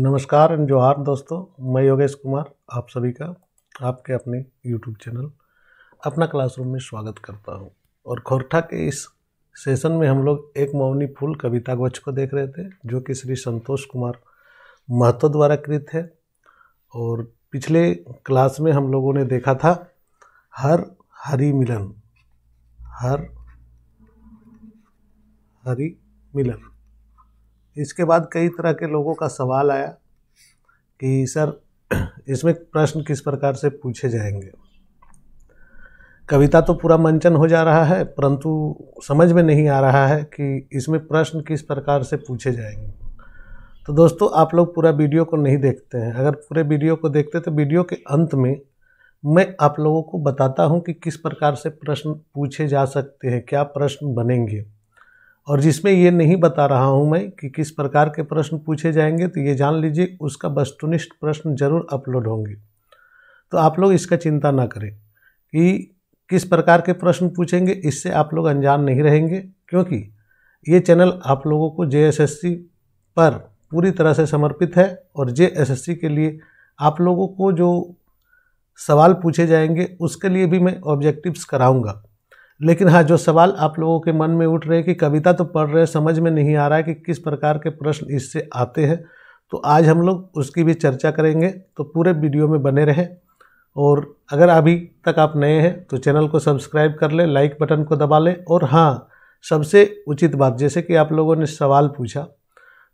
नमस्कार एंड जोहार दोस्तों मैं योगेश कुमार आप सभी का आपके अपने यूट्यूब चैनल अपना क्लासरूम में स्वागत करता हूं और खोरठा के इस सेशन में हम लोग एक मौनी फूल कविता गोच को देख रहे थे जो कि श्री संतोष कुमार महतो द्वारा कृत है और पिछले क्लास में हम लोगों ने देखा था हर हरी मिलन हर हरी मिलन इसके बाद कई तरह के लोगों का सवाल आया कि सर इसमें प्रश्न किस प्रकार से पूछे जाएंगे कविता तो पूरा मंचन हो जा रहा है परंतु समझ में नहीं आ रहा है कि इसमें प्रश्न किस प्रकार से पूछे जाएंगे तो दोस्तों आप लोग पूरा वीडियो को नहीं देखते हैं अगर पूरे वीडियो को देखते तो वीडियो के अंत में मैं आप लोगों को बताता हूं कि किस प्रकार से प्रश्न पूछे जा सकते हैं क्या प्रश्न बनेंगे और जिसमें ये नहीं बता रहा हूँ मैं कि किस प्रकार के प्रश्न पूछे जाएंगे तो ये जान लीजिए उसका वस्तुनिष्ठ प्रश्न जरूर अपलोड होंगे तो आप लोग इसका चिंता ना करें कि किस प्रकार के प्रश्न पूछेंगे इससे आप लोग अनजान नहीं रहेंगे क्योंकि ये चैनल आप लोगों को जे पर पूरी तरह से समर्पित है और जे के लिए आप लोगों को जो सवाल पूछे जाएंगे उसके लिए भी मैं ऑब्जेक्टिव्स कराऊंगा लेकिन हाँ जो सवाल आप लोगों के मन में उठ रहे हैं कि कविता तो पढ़ रहे समझ में नहीं आ रहा है कि किस प्रकार के प्रश्न इससे आते हैं तो आज हम लोग उसकी भी चर्चा करेंगे तो पूरे वीडियो में बने रहें और अगर अभी तक आप नए हैं तो चैनल को सब्सक्राइब कर लें लाइक बटन को दबा लें और हाँ सबसे उचित बात जैसे कि आप लोगों ने सवाल पूछा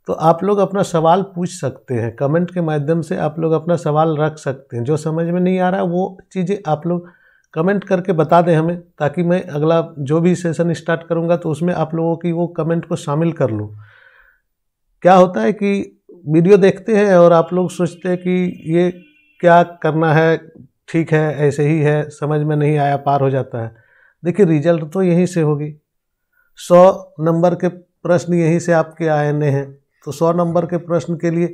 तो आप लोग अपना सवाल पूछ सकते हैं कमेंट के माध्यम से आप लोग अपना सवाल रख सकते हैं जो समझ में नहीं आ रहा वो चीज़ें आप लोग कमेंट करके बता दें हमें ताकि मैं अगला जो भी सेशन स्टार्ट करूँगा तो उसमें आप लोगों की वो कमेंट को शामिल कर लूँ क्या होता है कि वीडियो देखते हैं और आप लोग सोचते हैं कि ये क्या करना है ठीक है ऐसे ही है समझ में नहीं आया पार हो जाता है देखिए रिजल्ट तो यहीं से होगी सौ नंबर के प्रश्न यहीं से आपके आने हैं तो सौ नंबर के प्रश्न के लिए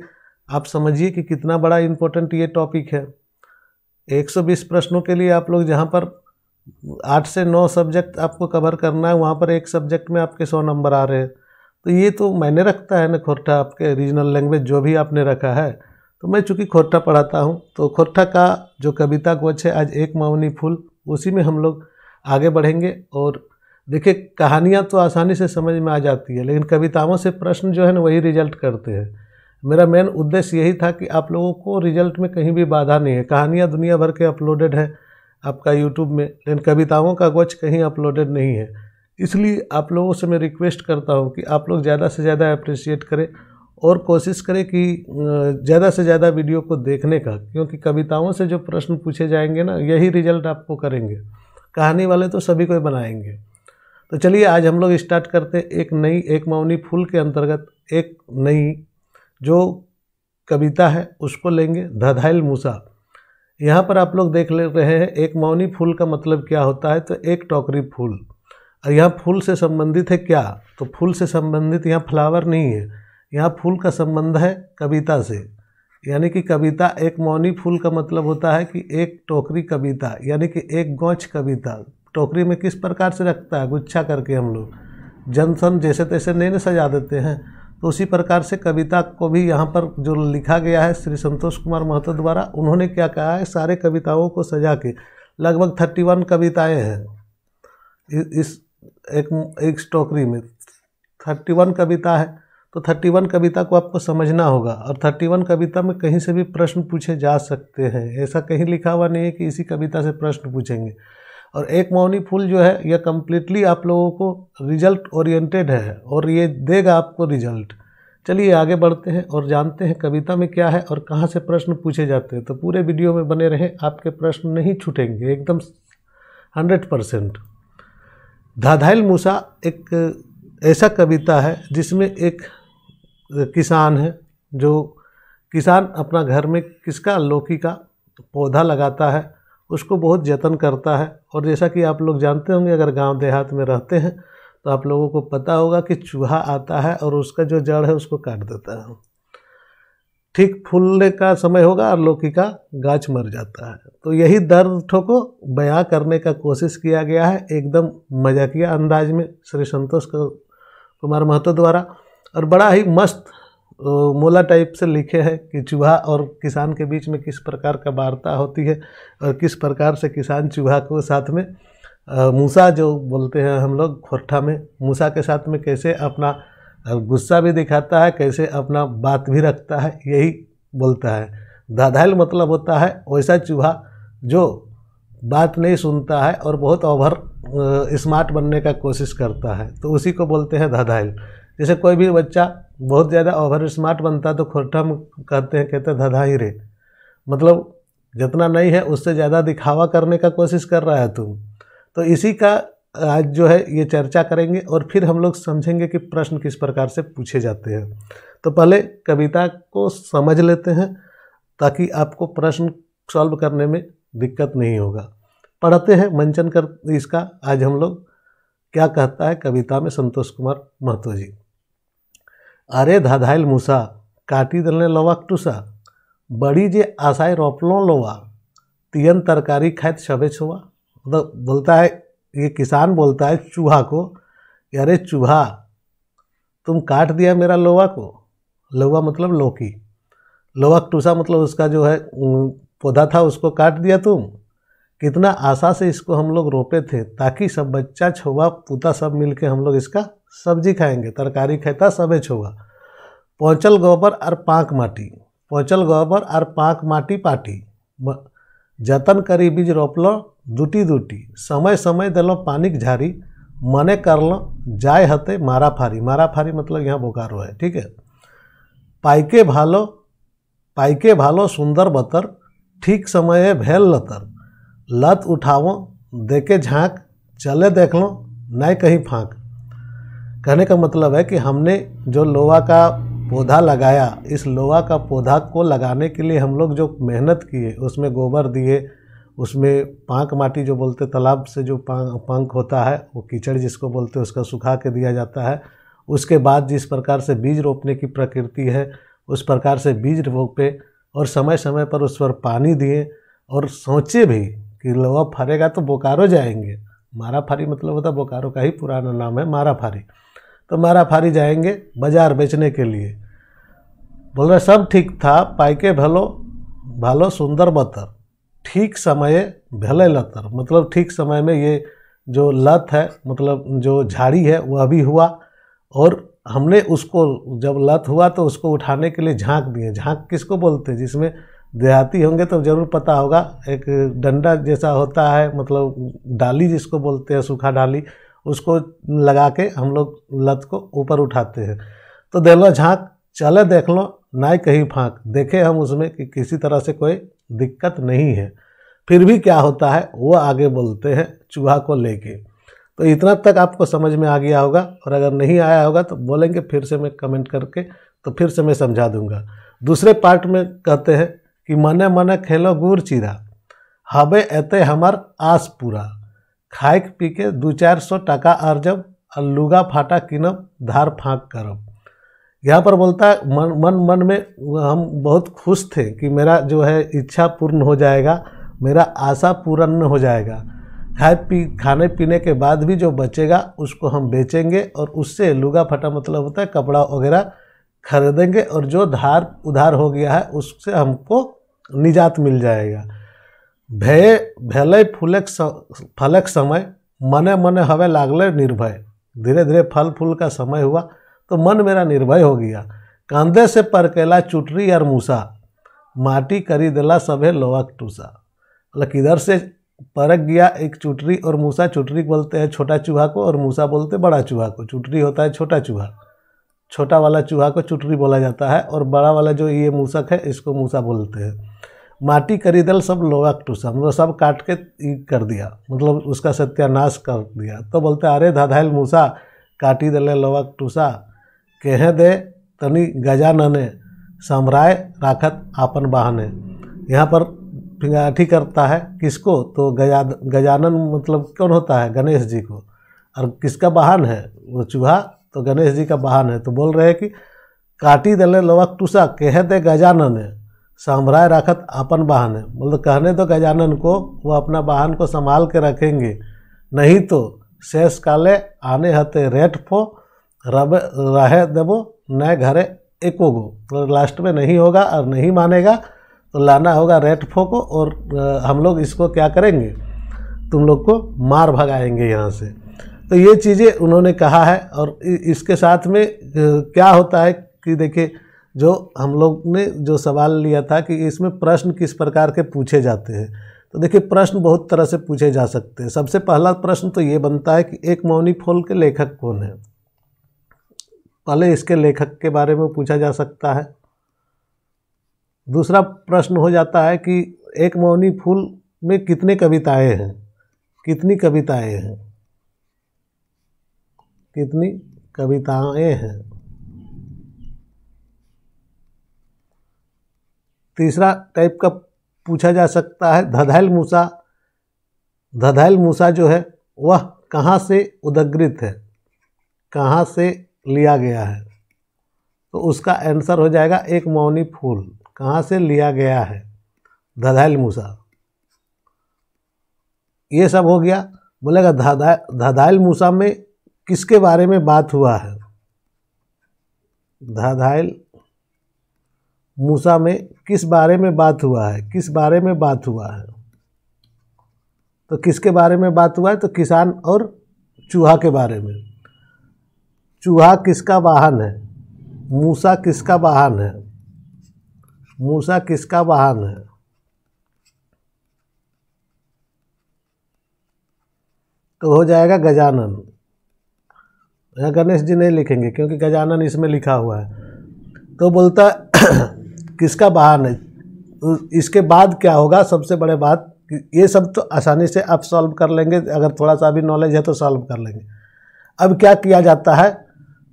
आप समझिए कि कितना बड़ा इम्पोर्टेंट ये टॉपिक है 120 प्रश्नों के लिए आप लोग जहाँ पर आठ से नौ सब्जेक्ट आपको कवर करना है वहाँ पर एक सब्जेक्ट में आपके सौ नंबर आ रहे हैं तो ये तो मैंने रखता है ना खोरठा आपके रीजनल लैंग्वेज जो भी आपने रखा है तो मैं चूँकि खोरठा पढ़ाता हूँ तो खोरठा का जो कविता कोच है आज एक मावनी फूल उसी में हम लोग आगे बढ़ेंगे और देखिए कहानियाँ तो आसानी से समझ में आ जाती है लेकिन कविताओं से प्रश्न जो है ना वही रिजल्ट करते हैं मेरा मेन उद्देश्य यही था कि आप लोगों को रिजल्ट में कहीं भी बाधा नहीं है कहानियाँ दुनिया भर के अपलोडेड है आपका यूट्यूब में लेकिन कविताओं का गोच कहीं अपलोडेड नहीं है इसलिए आप लोगों से मैं रिक्वेस्ट करता हूँ कि आप लोग ज़्यादा से ज़्यादा अप्रिशिएट करें और कोशिश करें कि ज़्यादा से ज़्यादा वीडियो को देखने का क्योंकि कविताओं से जो प्रश्न पूछे जाएंगे ना यही रिजल्ट आपको करेंगे कहानी वाले तो सभी को बनाएंगे तो चलिए आज हम लोग स्टार्ट करते हैं एक नई एक मौनी फूल के अंतर्गत एक नई जो कविता है उसको लेंगे धधाइल मूसा यहाँ पर आप लोग देख ले रहे हैं एक मौनी फूल का मतलब क्या होता है तो एक टोकरी फूल और यहाँ फूल से संबंधित है क्या तो फूल से संबंधित यहाँ फ्लावर नहीं है यहाँ फूल का संबंध है कविता से यानी कि कविता एक मौनी फूल का मतलब होता है कि एक टोकरी कविता यानी कि एक गौछ कविता टोकरी में किस प्रकार से रखता है गुच्छा करके हम लोग जनसन जैसे तैसे नहीं ना सजा देते हैं तो उसी प्रकार से कविता को भी यहाँ पर जो लिखा गया है श्री संतोष कुमार महतो द्वारा उन्होंने क्या कहा है सारे कविताओं को सजा के लगभग थर्टी वन कविताएँ हैं इस एक एक स्टोकरी में थर्टी वन कविता है तो थर्टी वन कविता को आपको समझना होगा और थर्टी वन कविता में कहीं से भी प्रश्न पूछे जा सकते हैं ऐसा कहीं लिखा हुआ नहीं है कि इसी कविता से प्रश्न पूछेंगे और एक मौनी फूल जो है यह कम्प्लीटली आप लोगों को रिजल्ट ओरिएंटेड है और ये देगा आपको रिजल्ट चलिए आगे बढ़ते हैं और जानते हैं कविता में क्या है और कहाँ से प्रश्न पूछे जाते हैं तो पूरे वीडियो में बने रहें आपके प्रश्न नहीं छूटेंगे एकदम हंड्रेड परसेंट धाधाइल मूसा एक ऐसा कविता है जिसमें एक किसान है जो किसान अपना घर में किसका लौकी का पौधा लगाता है उसको बहुत जतन करता है और जैसा कि आप लोग जानते होंगे अगर गांव देहात में रहते हैं तो आप लोगों को पता होगा कि चूहा आता है और उसका जो जड़ है उसको काट देता है ठीक फूलने का समय होगा और लौकी का गाछ मर जाता है तो यही दर्द को बयां करने का कोशिश किया गया है एकदम मजाकिया अंदाज में श्री संतोष कुमार महतो द्वारा और बड़ा ही मस्त मोला टाइप से लिखे हैं कि चूहा और किसान के बीच में किस प्रकार का वार्ता होती है और किस प्रकार से किसान चूहा को साथ में मूसा जो बोलते हैं हम लोग खोरठा में मूसा के साथ में कैसे अपना गुस्सा भी दिखाता है कैसे अपना बात भी रखता है यही बोलता है धाधाइल मतलब होता है वैसा चूहा जो बात नहीं सुनता है और बहुत ओवर स्मार्ट बनने का कोशिश करता है तो उसी को बोलते हैं धाधाइल जैसे कोई भी बच्चा बहुत ज़्यादा ओवर स्मार्ट बनता तो खोटा हम कहते हैं कहते धधा ही रे मतलब जितना नहीं है उससे ज़्यादा दिखावा करने का कोशिश कर रहा है तुम तो इसी का आज जो है ये चर्चा करेंगे और फिर हम लोग समझेंगे कि प्रश्न किस प्रकार से पूछे जाते हैं तो पहले कविता को समझ लेते हैं ताकि आपको प्रश्न सॉल्व करने में दिक्कत नहीं होगा पढ़ते हैं मंचन कर इसका आज हम लोग क्या कहता है कविता में संतोष कुमार महतो जी अरे धाधाइल मूसा काटी દલને લવા टूसा बड़ी जे આશાએ रोपलो लोवा तियन तरकारी खाए छबे छुआ मतलब तो बोलता है ये किसान बोलता है चूहा को कि अरे चूहा तुम काट दिया मेरा लोवा को लोवा मतलब लौकी लोवा टूसा मतलब उसका जो है पौधा था उसको काट दिया तुम कितना आशा से इसको हम लोग रोपे थे ताकि सब बच्चा छुआ पूता सब मिल हम लोग इसका सब्जी खाएंगे तरकारी खेता सबे छुआ पहुँचल गोबर और पाँक माटी पहुँचल गोबर और पाँक माटी पाटी जतन करी बीज रोपलो दूटी दूटी समय समय दिलो पानिक झारी मने लो जाय हते मारा फारी मारा फारी मतलब यहाँ बोकारो है ठीक है पाइके भालो पाइके भालो सुंदर बतर ठीक समय है भेल लतर लत उठाव देखे झांक चले देख लो नहीं कहीं फांक कहने का मतलब है कि हमने जो लोहा का पौधा लगाया इस लोहा का पौधा को लगाने के लिए हम लोग जो मेहनत किए उसमें गोबर दिए उसमें पांक माटी जो बोलते तालाब से जो पंख होता है वो कीचड़ जिसको बोलते हैं उसका सुखा के दिया जाता है उसके बाद जिस प्रकार से बीज रोपने की प्रकृति है उस प्रकार से बीज रोपे और समय समय पर उस पर पानी दिए और सोचे भी कि लोहा फरेगा तो बोकारो जाएंगे मारा फारी मतलब होता बोकारो का ही पुराना नाम है मारा फारी तो मारा फारी जाएंगे बाजार बेचने के लिए बोल रहे सब ठीक था पाइके भलो भालो सुंदर बतर ठीक समय भले लतर मतलब ठीक समय में ये जो लत है मतलब जो झाड़ी है वह भी हुआ और हमने उसको जब लत हुआ तो उसको उठाने के लिए झांक दिए झांक किसको बोलते हैं जिसमें देहाती होंगे तो ज़रूर पता होगा एक डंडा जैसा होता है मतलब डाली जिसको बोलते हैं सूखा डाली उसको लगा के हम लोग लत को ऊपर उठाते हैं तो दे लो झाँक चले देख लो ना कहीं फाँक देखे हम उसमें कि किसी तरह से कोई दिक्कत नहीं है फिर भी क्या होता है वो आगे बोलते हैं चूहा को लेके तो इतना तक आपको समझ में आ गया होगा और अगर नहीं आया होगा तो बोलेंगे फिर से मैं कमेंट करके तो फिर से मैं समझा दूंगा दूसरे पार्ट में कहते हैं कि मने मने खेलो गुड़ चीरा हबे एते हमार आस पूरा खाए पी के दू चार सौ टका अर्जब और लुगा फाटा कीनब धार फाँक करब यहाँ पर बोलता है मन मन मन में हम बहुत खुश थे कि मेरा जो है इच्छा पूर्ण हो जाएगा मेरा आशा पूर्ण हो जाएगा खाए पी खाने पीने के बाद भी जो बचेगा उसको हम बेचेंगे और उससे लुगा फटा मतलब होता है कपड़ा वगैरह खरीदेंगे और जो धार उधार हो गया है उससे हमको निजात मिल जाएगा भय भले फूलक फलक समय मने मने हवे लागले निर्भय धीरे धीरे फल फूल का समय हुआ तो मन मेरा निर्भय हो गया कांधे से परकेला चुटरी और मूसा माटी करी दिला सभे लोअक टूसा मतलब किधर से परक गया एक चुटरी और मूसा चुटरी बोलते हैं छोटा चूहा को और मूसा बोलते हैं बड़ा चूहा को चुटरी होता है छोटा चूहा छोटा वाला चूहा को चुटरी बोला जाता है और बड़ा वाला जो ये मूसक है इसको मूसा बोलते हैं माटी खरीदल सब लोहा टूसा मतलब सब काट के कर दिया मतलब उसका सत्यानाश कर दिया तो बोलते अरे धाधाइल मूसा काटी दिले लोहा टूसा कह दे तनी गजानने सम्राय राखत आपन बहाने यहाँ पर फिंगाठी करता है किसको तो गजा गजानन मतलब कौन होता है गणेश जी को और किसका वाहन है वो चूहा तो गणेश जी का वाहन है तो बोल रहे हैं कि काटी दले लोहा टूसा कह दे गजानन है सांभराए रखत अपन वाहन है मतलब कहने तो गजानन को वो अपना वाहन को संभाल के रखेंगे नहीं तो शेष काले आने हते रेट फो रब रहे देवो न घरे एको गो तो मतलब लास्ट में नहीं होगा और नहीं मानेगा तो लाना होगा रेट फो को और हम लोग इसको क्या करेंगे तुम लोग को मार भगाएंगे यहाँ से तो ये चीज़ें उन्होंने कहा है और इसके साथ में क्या होता है कि देखिए जो हम लोग ने जो सवाल लिया था कि इसमें प्रश्न किस प्रकार के पूछे जाते हैं तो देखिए प्रश्न बहुत तरह से पूछे जा सकते हैं सबसे पहला प्रश्न तो ये बनता है कि एक मौनी फूल के लेखक कौन है पहले इसके लेखक के बारे में पूछा जा सकता है दूसरा प्रश्न हो जाता है कि एक मौनी फूल में कितने कविताएं हैं कितनी कविताएं हैं कितनी कविताएं हैं तीसरा टाइप का पूछा जा सकता है धधैल मूसा धधैल मूसा जो है वह कहाँ से उदग्रित है कहाँ से लिया गया है तो उसका आंसर हो जाएगा एक मौनी फूल कहाँ से लिया गया है धधैल मूसा ये सब हो गया बोलेगा धदा धदाइल मूसा में किसके बारे में बात हुआ है धदाइल मूसा में किस बारे में बात हुआ है किस बारे में बात हुआ है तो किसके बारे में बात हुआ है तो किसान और चूहा के बारे में चूहा किसका वाहन है मूसा किसका वाहन है मूसा किसका वाहन है तो हो जाएगा गजानन या गणेश जी नहीं लिखेंगे क्योंकि गजानन इसमें लिखा हुआ है तो बोलता किसका बहान नहीं तो इसके बाद क्या होगा सबसे बड़े बात ये सब तो आसानी से आप सॉल्व कर लेंगे अगर थोड़ा सा भी नॉलेज है तो सॉल्व कर लेंगे अब क्या किया जाता है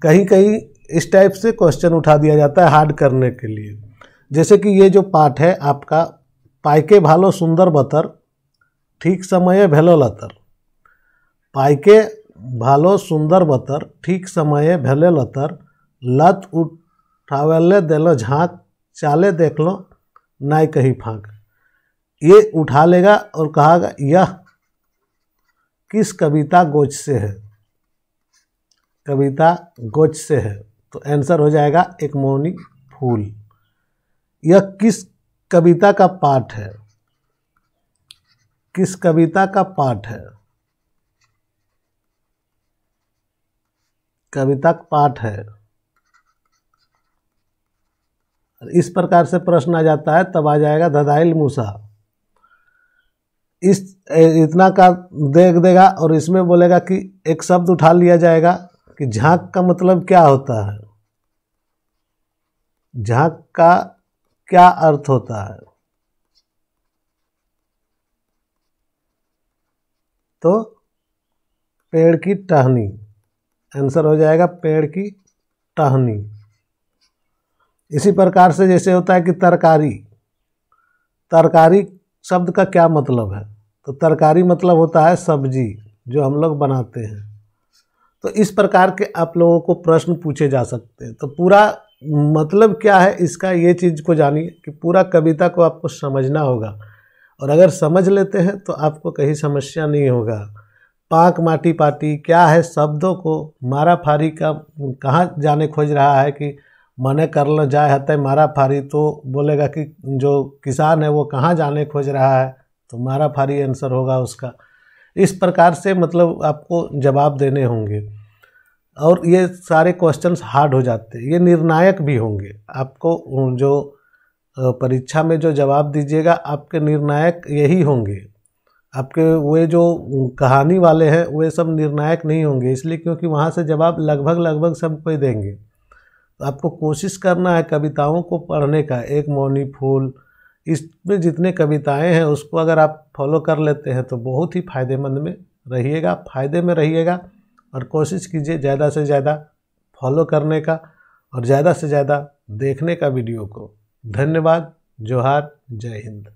कहीं कहीं इस टाइप से क्वेश्चन उठा दिया जाता है हार्ड करने के लिए जैसे कि ये जो पाठ है आपका पाइके भालो सुंदर बतर ठीक समय भेलो लतर पाइके भालो सुंदर बतर ठीक समय भेले लतर लत उठावेले देलो झाँक चाले देख लो नाई कहीं फाँक ये उठा लेगा और कहागा यह किस कविता गोच से है कविता गोच से है तो आंसर हो जाएगा एक मौनी फूल यह किस कविता का पाठ है किस कविता का पाठ है कविता का पाठ है इस प्रकार से प्रश्न आ जाता है तब आ जाएगा धदाइल मूसा इस इतना का देख देगा और इसमें बोलेगा कि एक शब्द उठा लिया जाएगा कि झांक का मतलब क्या होता है झांक का क्या अर्थ होता है तो पेड़ की टहनी आंसर हो जाएगा पेड़ की टहनी इसी प्रकार से जैसे होता है कि तरकारी तरकारी शब्द का क्या मतलब है तो तरकारी मतलब होता है सब्जी जो हम लोग बनाते हैं तो इस प्रकार के आप लोगों को प्रश्न पूछे जा सकते हैं तो पूरा मतलब क्या है इसका ये चीज़ को जानिए कि पूरा कविता को आपको समझना होगा और अगर समझ लेते हैं तो आपको कहीं समस्या नहीं होगा पाक माटी पाटी क्या है शब्दों को मारा फारी का कहाँ जाने खोज रहा है कि मने कर लो जाए हते मारा फारी तो बोलेगा कि जो किसान है वो कहाँ जाने खोज रहा है तो मारा फारी आंसर होगा उसका इस प्रकार से मतलब आपको जवाब देने होंगे और ये सारे क्वेश्चंस हार्ड हो जाते हैं ये निर्णायक भी होंगे आपको जो परीक्षा में जो जवाब दीजिएगा आपके निर्णायक यही होंगे आपके वे जो कहानी वाले हैं वे सब निर्णायक नहीं होंगे इसलिए क्योंकि वहाँ से जवाब लगभग लगभग सब कोई देंगे आपको कोशिश करना है कविताओं को पढ़ने का एक मौनी फूल इसमें जितने कविताएं हैं उसको अगर आप फॉलो कर लेते हैं तो बहुत ही फ़ायदेमंद में रहिएगा फ़ायदे में रहिएगा और कोशिश कीजिए ज़्यादा से ज़्यादा फॉलो करने का और ज़्यादा से ज़्यादा देखने का वीडियो को धन्यवाद जोहार जय हिंद